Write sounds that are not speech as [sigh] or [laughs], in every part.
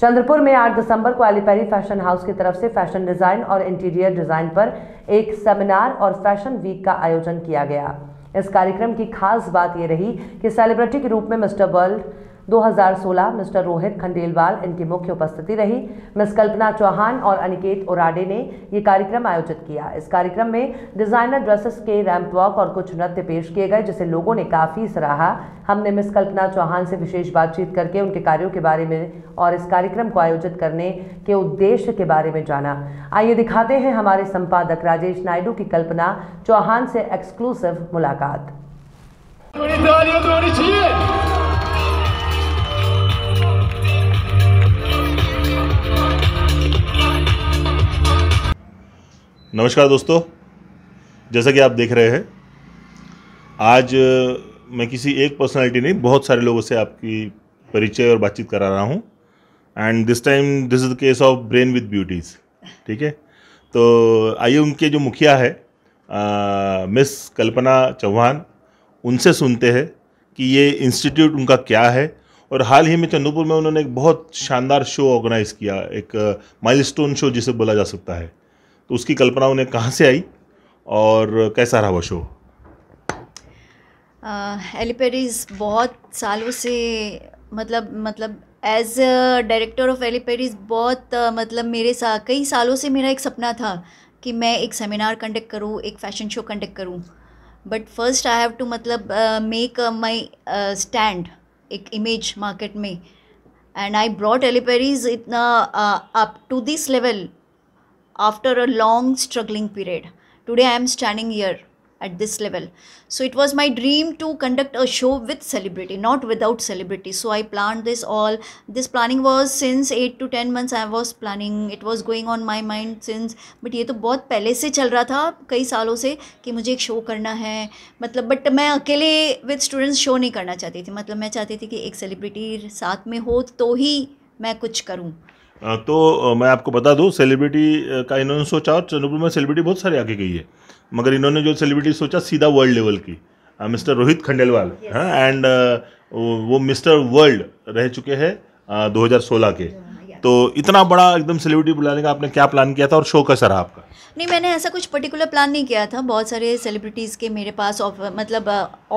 चंद्रपुर में 8 दिसंबर को एलिपेरी fashion house की तरफ से फैशन डिज़ाइन और इंटीरियर डिज़ाइन पर एक सेमिनार और फैशन वीक का आयोजन किया गया इस कार्यक्रम की खास बात यह रही कि सेलिब्रिटी के रूप में mister world 2016 mister Rohit Khandelwal इनकी मुख्य उपस्थिति रही मिस कल्पना चौहान और अनिकेत ओराडे ने ये कार्यक्रम आयोजित किया इस कार्यक्रम में डिजाइनर ड्रेसेस के रैम्प वॉक और कुछ नृत्य पेश किए गए जिसे लोगों ने काफ़ी सराहा हमने मिस कल्पना चौहान से विशेष बातचीत करके उनके कार्यों के बारे में और इस कार्यक्रम को आयोजित करने के उद्देश्य के बारे में जाना आइए दिखाते हैं हमारे संपादक राजेश नायडू की कल्पना चौहान से एक्सक्लूसिव मुलाकात नमस्कार दोस्तों जैसा कि आप देख रहे हैं आज मैं किसी एक पर्सनालिटी नहीं बहुत सारे लोगों से आपकी परिचय और बातचीत करा रहा हूँ and this time this is the case of brain with beauties ठीक है तो आइए उनके जो मुखिया है आ, मिस कल्पना चौहान उनसे सुनते हैं कि ये इंस्टीट्यूट उनका क्या है और हाल ही में चंदूपुर में उन्होंने एक बहुत शानदार शो ऑर्गेनाइज़ किया एक माइलस्टोन शो जिसे बोला जा सकता है तो उसकी कल्पना उन्हें कहाँ से आई और कैसा रहा वो शो एलिपेरीज बहुत सालों से मतलब मतलब एज डायरेक्टर ऑफ एलिपेरीज बहुत uh, मतलब मेरे साथ कई सालों से मेरा एक सपना था कि मैं एक सेमिनार कंडक्ट करूँ एक फैशन शो कंडक्ट करूँ but first I have to मतलब मेक माई स्टैंड एक इमेज मार्केट में एंड आई ब्रॉट एलिपेरीज इतना up to this level after a long struggling period. Today I am standing here at this level. So it was my dream to conduct a show with celebrity, not without celebrity. So I planned this all. This planning was since 8 to 10 months I was planning. It was going on my mind since. But ये तो बहुत पहले से चल रहा था कई सालों से कि मुझे एक शो करना है मतलब बट मैं अकेले विद स्टूडेंट्स शो नहीं करना चाहती थी मतलब मैं चाहती थी कि एक सेलिब्रिटी साथ में हो तो ही मैं कुछ करूँ तो मैं आपको बता दूं सेलिब्रिटी का इन्होंने सोचा और चंद्रपुर में सेलिब्रिटी बहुत सारी आगे गई है मगर इन्होंने जो सेलिब्रिटी सोचा सीधा वर्ल्ड लेवल की मिस्टर रोहित खंडेलवाल हाँ एंड वो मिस्टर वर्ल्ड रह चुके हैं 2016 के oh तो इतना बड़ा एकदम सेलिब्रिटी बुलाने का आपने क्या प्लान किया था और शो का सर आपका नहीं मैंने ऐसा कुछ पर्टिकुलर प्लान नहीं किया था बहुत सारे सेलिब्रिटीज़ के मेरे पास ऑफ मतलब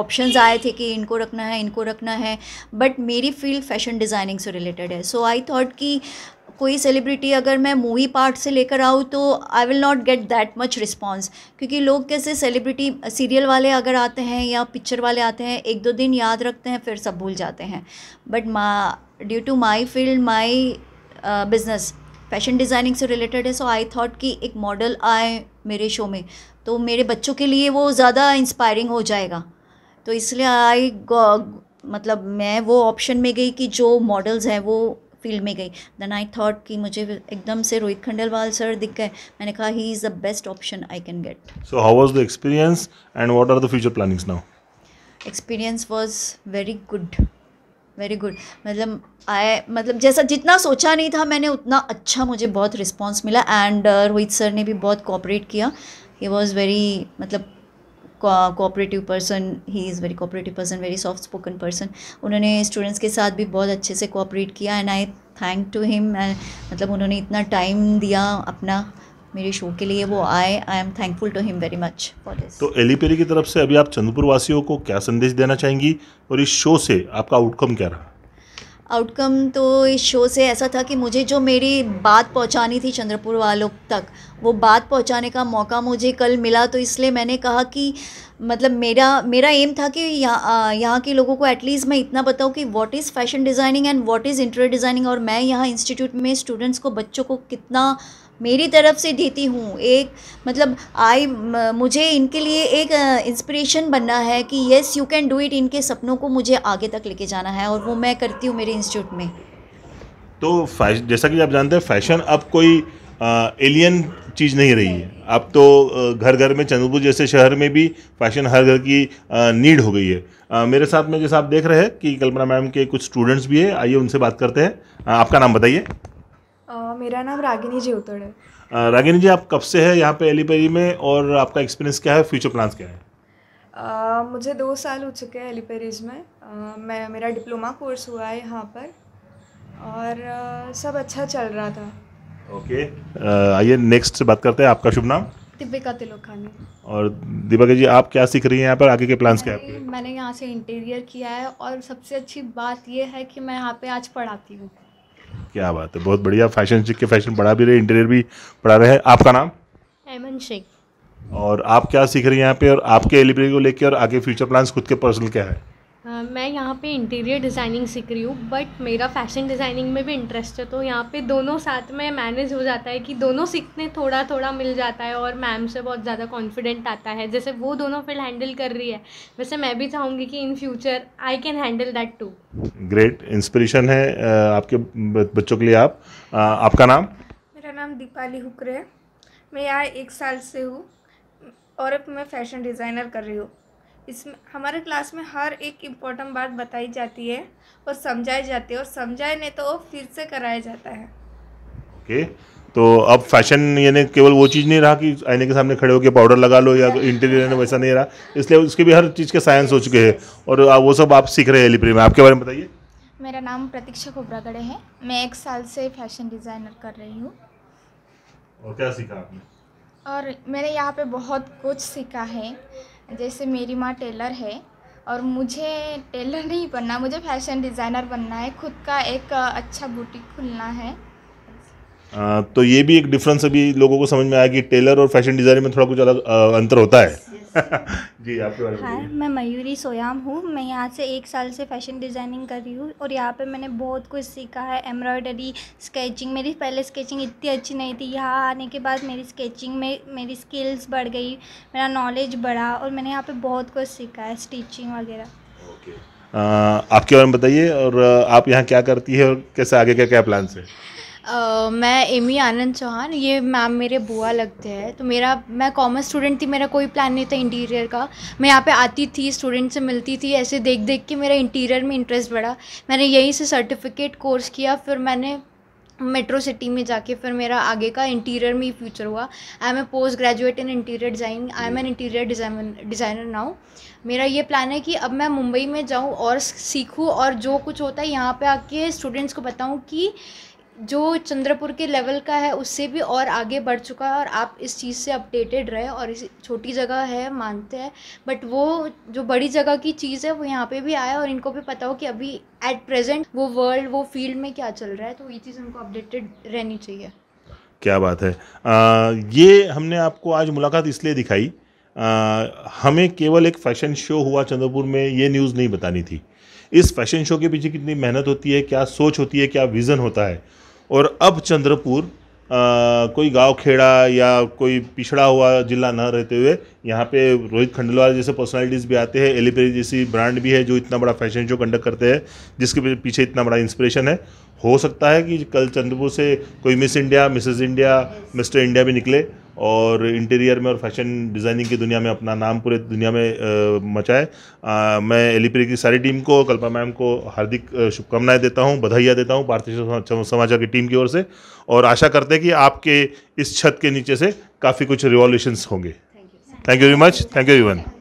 ऑप्शंस आए थे कि इनको रखना है इनको रखना है बट मेरी फील्ड फैशन डिज़ाइनिंग से रिलेटेड है सो आई थॉट कि कोई सेलिब्रिटी अगर मैं मूवी पार्ट से लेकर आऊँ तो I will not get that much response क्योंकि लोग कैसे सेलिब्रिटी सीरियल वाले अगर आते हैं या पिक्चर वाले आते हैं एक दो दिन याद रखते हैं फिर सब भूल जाते हैं बट मा due to my field my business fashion designing से रिलेटेड है सो आई थॉट कि एक मॉडल आए मेरे शो में तो मेरे बच्चों के लिए वो ज़्यादा इंस्पायरिंग हो जाएगा तो इसलिए आई मतलब मैं वो ऑप्शन में गई कि जो मॉडल्स हैं वो फील्ड में गई देन आई थॉट कि मुझे एकदम से रोहित खंडेलवाल सर दिख गए मैंने कहा he is the best option I can get so how was the experience and what are the future plannings now experience was very good very good मतलब आई मतलब जैसा जितना सोचा नहीं था मैंने उतना अच्छा मुझे बहुत रिस्पॉन्स मिला एंड uh, रोहित सर ने भी बहुत कॉपरेट किया ही वॉज़ वेरी मतलब cooperative person he is very cooperative person very soft spoken person उन्होंने स्टूडेंट्स के साथ भी बहुत अच्छे से कोऑपरेट किया and I thank to him मतलब उन्होंने इतना टाइम दिया अपना मेरे शो के लिए वो आए I am thankful to him very much for this तो एलिपेरी की तरफ से अभी आप चंद्रपुर वासियों को क्या संदेश देना चाहेंगी और इस शो से आपका आउटकम क्या रहा आउटकम तो इस शो से ऐसा था कि मुझे जो मेरी बात पहुंचानी थी चंद्रपुर वालों तक वो बात पहुंचाने का मौका मुझे कल मिला तो इसलिए मैंने कहा कि मतलब मेरा मेरा एम था कि यहाँ यहाँ के लोगों को एटलीस्ट मैं इतना बताऊँ कि what is fashion designing and what is inter designing और मैं यहाँ इंस्टीट्यूट में स्टूडेंट्स को बच्चों को कितना मेरी तरफ से देती हूँ एक मतलब आई मुझे इनके लिए एक इंस्पिरेशन बनना है कि yes you can do it इनके सपनों को मुझे आगे तक लेके जाना है और वो मैं करती हूँ मेरे इंस्टीट्यूट में तो जैसा कि आप जानते हैं फैशन अब कोई एलियन चीज़ नहीं रही है अब तो घर घर में चंद्रपुर जैसे शहर में भी फैशन हर घर की नीड हो गई है मेरे साथ में जैसा आप देख रहे हैं कि कल्पना मैम के कुछ स्टूडेंट्स भी है आइए उनसे बात करते हैं आपका नाम बताइए मेरा नाम रागिनी जीवतड़ है रागिनी जी आप कब से है यहाँ पे एलिपेरी में और आपका एक्सपीरियंस क्या है फ्यूचर प्लान्स क्या है मुझे दो साल हो चुके हैं एलीपेरीज में मैं मेरा डिप्लोमा कोर्स हुआ है यहाँ पर और सब अच्छा चल रहा था ओके आइए नेक्स्ट से बात करते हैं आपका शुभ नाम दीपिका तिलोखानी और दीपिका जी आप क्या सीख रही हैं यहाँ पर आगे के प्लान्स क्या मैंने यहाँ से इंटीरियर किया है और सबसे अच्छी बात यह है कि मैं यहाँ पे आज पढ़ाती हूँ क्या बात है बहुत बढ़िया फैशन चिक के फैशन पढ़ा भी रहे इंटीरियर भी पढ़ा रहे हैं आपका नाम एमन शेख और आप क्या सीख रही हैं यहाँ पे और आपके एलिब्री को लेकर और आगे फ्यूचर प्लान्स खुद के पर्सनल क्या है मैं यहाँ पे इंटीरियर डिज़ाइनिंग सीख रही हूँ बट मेरा फैशन डिज़ाइनिंग में भी इंटरेस्ट है तो यहाँ पे दोनों साथ में मैनेज हो जाता है कि दोनों सीखने थोड़ा थोड़ा मिल जाता है और मैम से बहुत ज़्यादा कॉन्फिडेंट आता है जैसे वो दोनों फील्ड हैंडल कर रही है वैसे मैं भी चाहूँगी कि in future I can handle that to great inspiration है आपके बच्चों के लिए आप आपका नाम मेरा नाम दीपाली हुकर है मैं यहाँ एक साल से हूँ और मैं फैशन डिज़ाइनर कर रही हूँ इसमें हमारे क्लास में हर एक इम्पोर्टेंट बात बताई जाती है और समझाई जाती है और समझाए नहीं तो वो फिर से कराया जाता है ओके okay. तो अब फैशन यानी केवल वो चीज़ नहीं रहा कि आईने के सामने खड़े होकर पाउडर लगा लो या इंटीरियर वैसा नहीं रहा इसलिए उसके भी हर चीज़ के साइंस हो चुके हैं और वो सब आप सीख रहे हैं एलिप्री e में आपके बारे में बताइए मेरा नाम प्रतीक्षा खोबरागड़े है मैं एक साल से फैशन डिज़ाइनर कर रही हूँ और क्या सीखा आपने और मैंने यहाँ पे बहुत कुछ सीखा है जैसे मेरी माँ टेलर है और मुझे टेलर नहीं बनना मुझे फैशन डिज़ाइनर बनना है खुद का एक अच्छा बुटीक खुलना है तो ये भी एक डिफरेंस अभी लोगों को समझ में आया कि टेलर और फैशन डिज़ाइनर में थोड़ा कुछ अलग अंतर होता है [laughs] जी आपके बारे में हाँ, मैं मयूरी सोयाम हूँ मैं यहाँ से एक साल से फैशन डिज़ाइनिंग कर रही हूँ और यहाँ पे मैंने बहुत कुछ सीखा है एम्ब्रॉयडरी स्केचिंग मेरी पहले स्केचिंग इतनी अच्छी नहीं थी यहाँ आने के बाद मेरी स्केचिंग में मेरी स्किल्स बढ़ गई मेरा नॉलेज बढ़ा और मैंने यहाँ पर बहुत कुछ सीखा है स्टिचिंग वगैरह आपके बारे में बताइए और आप यहाँ क्या करती है और कैसे आगे क्या क्या प्लान्स हैं मैं एमी आनंद चौहान ये मैम मेरे बुआ लगते हैं तो मेरा मैं कॉमर्स स्टूडेंट थी मेरा कोई प्लान नहीं था इंटीरियर का मैं यहाँ पे आती थी स्टूडेंट से मिलती थी ऐसे देख देख के मेरा इंटीरियर में इंटरेस्ट बढ़ा मैंने यहीं से सर्टिफिकेट कोर्स किया फिर मैंने मेट्रो सिटी में जाके फिर मेरा आगे का इंटीरियर में ही फ्यूचर हुआ I am a post graduate in interior design I am an interior designer now मेरा ये प्लान है कि अब मैं मुंबई में जाऊँ और सीखूँ और जो कुछ होता है यहाँ पे आके स्टूडेंट्स को बताऊँ कि जो चंद्रपुर के लेवल का है उससे भी और आगे बढ़ चुका है और आप इस चीज़ से अपडेटेड रहे और इस छोटी जगह है मानते हैं बट वो जो बड़ी जगह की चीज़ है वो यहाँ पे भी आया और इनको भी पता हो कि अभी एट प्रेजेंट वो वर्ल्ड वो फील्ड में क्या चल रहा है तो ये चीज़ हमको अपडेटेड रहनी चाहिए क्या बात है आ, ये हमने आपको आज मुलाकात इसलिए दिखाई आ, हमें केवल एक फैशन शो हुआ चंद्रपुर में ये न्यूज़ नहीं बतानी थी इस फैशन शो के पीछे कितनी मेहनत होती है क्या सोच होती है क्या विज़न होता है और अब चंद्रपुर कोई गांव खेड़ा या कोई पिछड़ा हुआ जिला ना रहते हुए यहाँ पे रोहित खंडलवाल जैसे पर्सनालिटीज़ भी आते हैं एलिपेरी जैसी ब्रांड भी है जो इतना बड़ा फैशन शो कंडक्ट करते हैं जिसके पीछे इतना बड़ा इंस्पिरेशन है हो सकता है कि कल चंद्रपुर से कोई Miss India Mrs India Mr India भी निकले और इंटीरियर में और फैशन डिज़ाइनिंग की दुनिया में अपना नाम पूरे दुनिया में मचाए मैं एलिपरी की सारी टीम को कल्पा मैम को हार्दिक शुभकामनाएं देता हूं बधाइयाँ देता हूं भारतीय समाचार की टीम की ओर से और आशा करते हैं कि आपके इस छत के नीचे से काफ़ी कुछ रिवॉल्यूशंस होंगे thank you very much thank you everyone